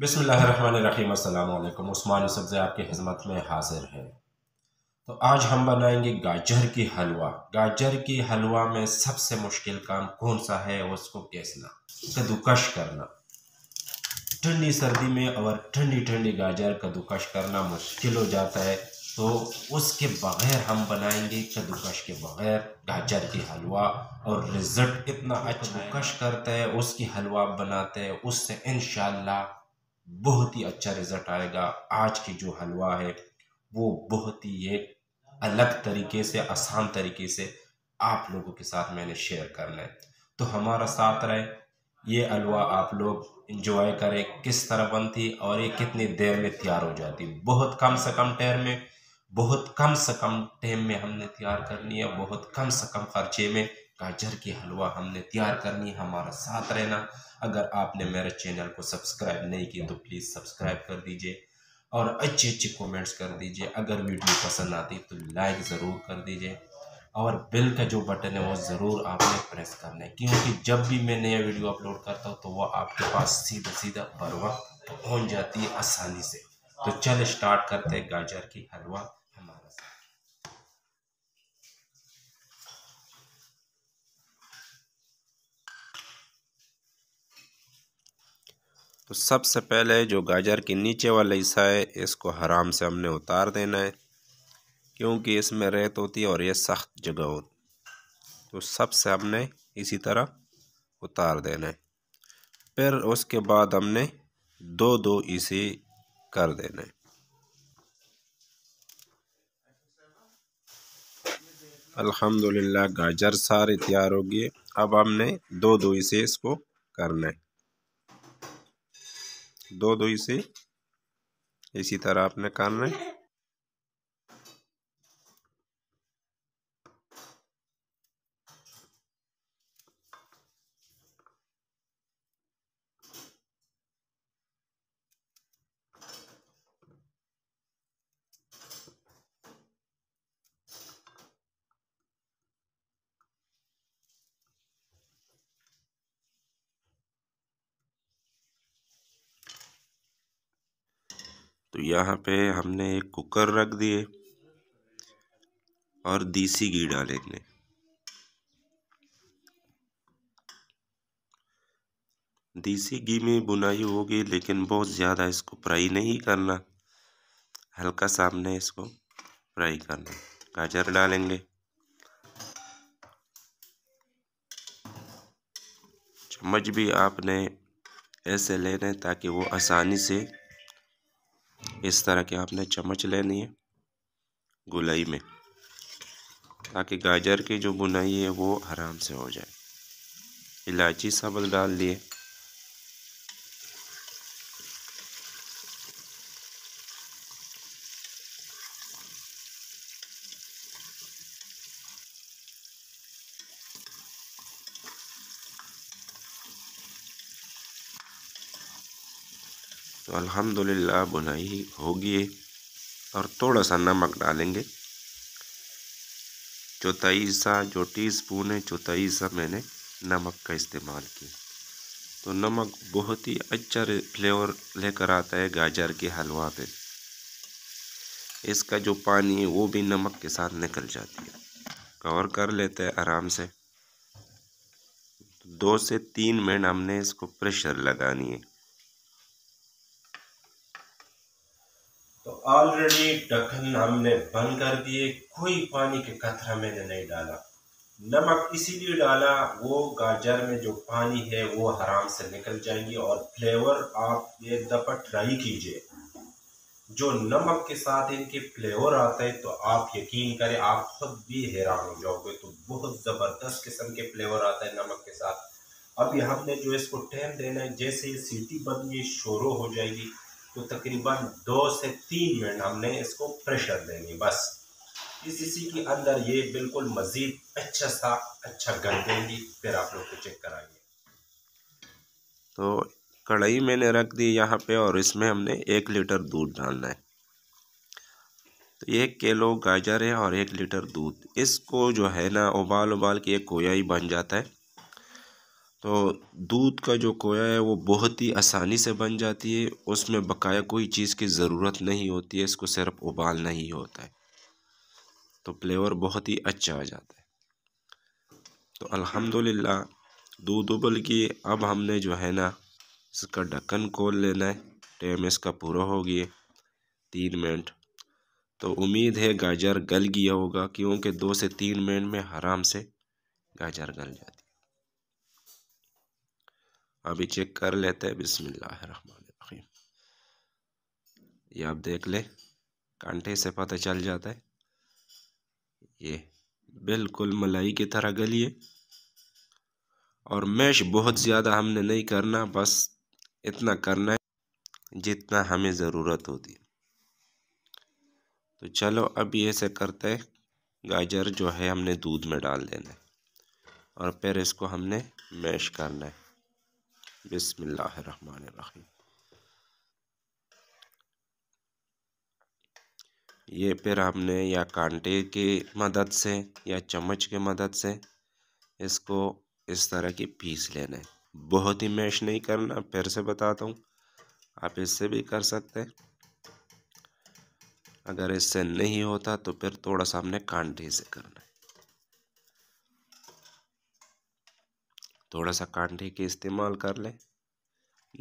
बिसमीम अल्लाम उस्मान सब्ज़े आपकी खिदमत में हाजिर है तो आज हम बनाएंगे गाजर की हलवा गाजर की हलवा में सबसे मुश्किल काम कौन सा है उसको कैसना कद्दूकश करना ठंडी सर्दी में और ठंडी ठंडी गाजर कद्दूकश करना मुश्किल हो जाता है तो उसके बगैर हम बनाएंगे कद्दूकश के बगैर गाजर की हलवा और रिज़ल्ट इतना अच्छा कश करता है उसकी हलवा बनाते हैं उससे इन बहुत ही अच्छा रिज़ल्ट आएगा आज की जो हलवा है वो बहुत ही एक अलग तरीके से आसान तरीके से आप लोगों के साथ मैंने शेयर करना है तो हमारा साथ रहे ये हलवा आप लोग इंजॉय करें किस तरह बनती और ये कितनी देर में तैयार हो जाती बहुत कम से कम टाइम में बहुत कम से कम टाइम में हमने तैयार करनी है बहुत कम से कम खर्चे में गाजर की हलवा हमने तैयार करनी हमारा साथ रहना अगर आपने मेरे चैनल को सब्सक्राइब नहीं किया तो प्लीज़ सब्सक्राइब कर दीजिए और अच्छे अच्छे कमेंट्स कर दीजिए अगर वीडियो पसंद आती तो लाइक ज़रूर कर दीजिए और बेल का जो बटन है वो ज़रूर आपने प्रेस करना है क्योंकि जब भी मैं नया वीडियो अपलोड करता हूँ तो वह आपके पास सीधा सीधा बर पहुंच पहुँच जाती है आसानी से तो चल स्टार्ट करते हैं गाजर की हलवा तो सबसे पहले जो गाजर के नीचे वाला हिस्सा है इसको हराम से हमने उतार देना है क्योंकि इसमें रेत होती है और ये सख्त जगह होती तो सबसे हमने इसी तरह उतार देना है फिर उसके बाद हमने दो दो इसे कर देना है अल्हम्दुलिल्लाह गाजर सारे तैयार हो गए अब हमने दो दो इसे इसको करना है दो दो इसे इसी तरह आपने करना है तो यहाँ पे हमने एक कुकर रख दिए और देसी घी डालेंगे देसी घी में बुनाई होगी लेकिन बहुत ज़्यादा इसको फ्राई नहीं करना हल्का सामने इसको फ्राई करना गाजर डालेंगे चम्मच भी आपने ऐसे लेने ताकि वो आसानी से इस तरह के आपने चम्मच लेनी है गुलाई में ताकि गाजर की जो बुनाई है वो आराम से हो जाए इलायची सबल डाल लिए तो अल्हम्दुलिल्लाह बुनाई होगी और थोड़ा सा नमक डालेंगे चौथाई सा जो टी स्पून है चौथाई सा मैंने नमक का इस्तेमाल किया तो नमक बहुत ही अच्छा फ्लेवर लेकर आता है गाजर के हलवा पे इसका जो पानी है वो भी नमक के साथ निकल जाती है कवर कर लेते हैं आराम से दो से तीन मिनट हमने इसको प्रेशर लगानी है ऑलरेडी ढक्कन हमने बंद कर दिए कोई पानी के कतरा मैंने नहीं डाला नमक इसीलिए डाला वो गाजर में जो पानी है वो हराम से निकल जाएंगे और फ्लेवर आप ये दफा ट्राई कीजिए जो नमक के साथ इनके फ्लेवर आता है तो आप यकीन करें आप खुद भी हैरान हो जाओगे तो बहुत ज़बरदस्त किस्म के फ्लेवर आता है नमक के साथ अभी हमने जो इसको टेन देना है जैसे ये सीटी बंद ये शोरो हो जाएगी तो तकरीबन दो से तीन मिनट हमने इसको प्रेशर देंगे बस इस इसी के अंदर ये बिल्कुल मज़ीद अच्छा सा अच्छा गल देंगी फिर आप लोग को चेक कराएंगे तो कढ़ाई मैंने रख दी यहाँ पे और इसमें हमने एक लीटर दूध डालना है तो एक किलो गाजर है और एक लीटर दूध इसको जो है ना उबाल उबाल के एक कोया ही बन जाता है तो दूध का जो खोया है वो बहुत ही आसानी से बन जाती है उसमें बकाया कोई चीज़ की ज़रूरत नहीं होती है इसको सिर्फ उबालना ही होता है तो फ्लेवर बहुत ही अच्छा आ जाता है तो अल्हम्दुलिल्लाह दूध उबल के अब हमने जो है ना इसका ढक्कन खोल लेना है टाइम इसका पूरा हो गया तीन मिनट तो उम्मीद है गाजर गल गया होगा क्योंकि दो से तीन मिनट में आराम से गाजर गल जाती अभी चेक कर लेते हैं बिसमीम ये आप देख ले कांटे से पता चल जाता है ये बिल्कुल मलाई की तरह गली है और मैश बहुत ज़्यादा हमने नहीं करना बस इतना करना है जितना हमें ज़रूरत होती है तो चलो अभी ऐसे करते हैं गाजर जो है हमने दूध में डाल देना है और फिर इसको हमने मैश करना है रहीम ये फिर हमने या कांटे के मदद से या चम्मच के मदद से इसको इस तरह की पीस लेना है बहुत ही मैश नहीं करना फिर से बताता हूँ आप इससे भी कर सकते हैं अगर इससे नहीं होता तो फिर थोड़ा सा हमने कांटे से करना है थोड़ा सा कांटे के इस्तेमाल कर लें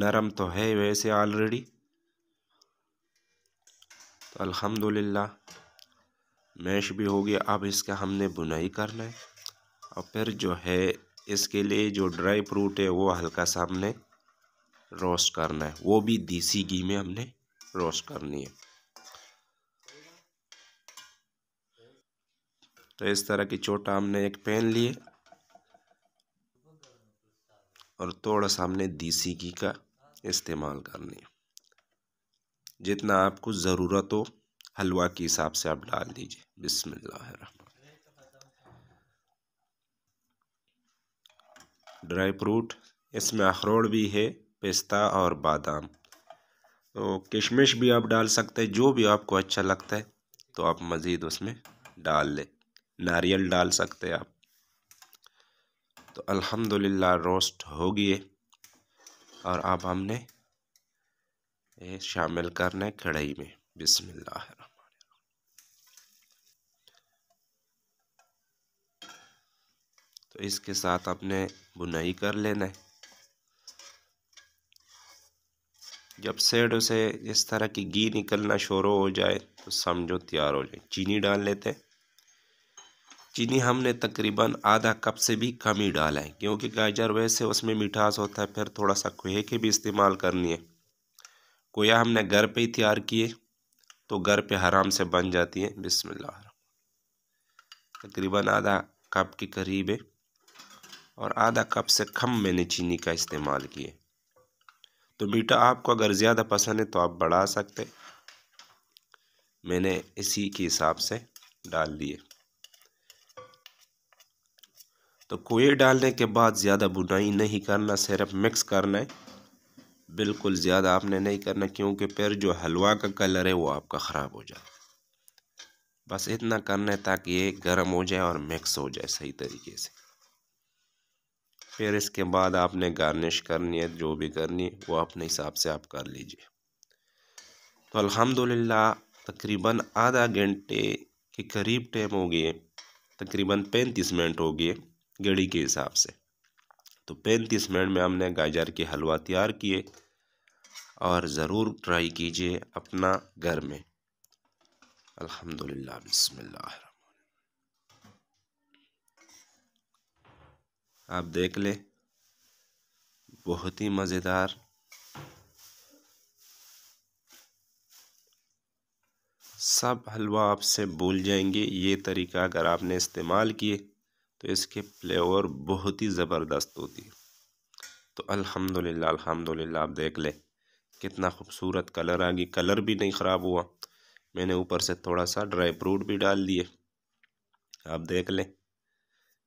नरम तो है वैसे ऑलरेडी तो अल्हम्दुलिल्लाह मैश भी हो गया अब इसका हमने बुनाई करना है और फिर जो है इसके लिए जो ड्राई फ्रूट है वो हल्का सा हमने रोस्ट करना है वो भी देसी घी में हमने रोस्ट करनी है तो इस तरह की चोटा हमने एक पेन लिए थोड़ा सा हमने देसी घी का इस्तेमाल करनी है जितना आपको ज़रूरत हो हलवा के हिसाब से आप डाल दीजिए बिस्मिल्लाह ड्राई फ्रूट इसमें अखरोट भी है पिस्ता और बादाम तो किशमिश भी आप डाल सकते हैं जो भी आपको अच्छा लगता है तो आप मज़ीद उसमें डाल लें नारियल डाल सकते हैं आप तो अल्हम्दुलिल्लाह रोस्ट हो गए और अब हमने ये शामिल करना है कढ़ाई में बिस्मिल्लाह तो इसके साथ आपने बुनाई कर लेना है जब सेड से इस तरह की घी निकलना शुरू हो जाए तो समझो तैयार हो जाए चीनी डाल लेते हैं चीनी हमने तकरीबन आधा कप से भी कम ही डाला है क्योंकि गाजर वैसे उसमें मिठास होता है फिर थोड़ा सा कोहे के भी इस्तेमाल करनी है कोया हमने घर पे ही तैयार किए तो घर पे हराम से बन जाती है बिस्मिल्लाह तकरीबन आधा कप के करीब है और आधा कप से कम मैंने चीनी का इस्तेमाल किए तो मीठा आपको अगर ज़्यादा पसंद है तो आप बढ़ा सकते मैंने इसी के हिसाब से डाल दिए तो कुएँ डालने के बाद ज़्यादा बुनाई नहीं करना सिर्फ मिक्स करना है बिल्कुल ज़्यादा आपने नहीं करना क्योंकि फिर जो हलवा का कलर है वो आपका ख़राब हो जाए बस इतना करना है ताकि ये गर्म हो जाए और मिक्स हो जाए सही तरीके से फिर इसके बाद आपने गार्निश करनी है जो भी करनी है वो अपने हिसाब से आप कर लीजिए तो अल्हम्दुलिल्लाह तकरीबन आधा घंटे के करीब टाइम हो गए तकरीबन पैंतीस मिनट हो गए गेड़ी के हिसाब से तो पैंतीस मिनट में हमने गाजर के हलवा तैयार किए और ज़रूर ट्राई कीजिए अपना घर में अल्हम्दुलिल्लाह बिस्मिल्लाह आप देख ले बहुत ही मज़ेदार सब हलवा आपसे भूल जाएंगे ये तरीका अगर आपने इस्तेमाल किए तो इसके फ्लेवर बहुत ही ज़बरदस्त होती है तो अल्हम्दुलिल्लाह अल्हम्दुलिल्लाह आप देख ले कितना खूबसूरत कलर आ गई कलर भी नहीं ख़राब हुआ मैंने ऊपर से थोड़ा सा ड्राई फ्रूट भी डाल दिए आप देख लें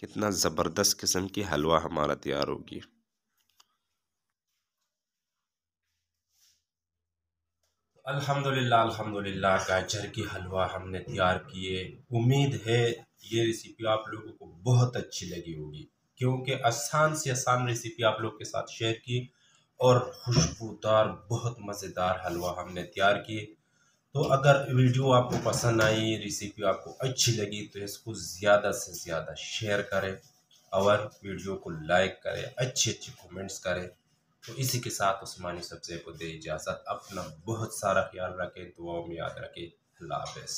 कितना ज़बरदस्त किस्म की हलवा हमारा तैयार होगी अल्हम्दुलिल्लाह अल्हम्दुलिल्लाह गाजर की हलवा हमने तैयार किए उम्मीद है ये रेसिपी आप लोगों को बहुत अच्छी लगी होगी क्योंकि आसान से आसान रेसिपी आप लोग के साथ शेयर की और खुशबूदार बहुत मज़ेदार हलवा हमने तैयार किए तो अगर वीडियो आपको पसंद आई रेसिपी आपको अच्छी लगी तो इसको ज़्यादा से ज़्यादा शेयर करें और वीडियो को लाइक करें अच्छे अच्छे कमेंट्स करें तो इसी के साथ उस्मानी सब्ज़े को दे इजाज़त अपना बहुत सारा ख्याल रखें दुआओं में याद रखें अल्लाह हाफ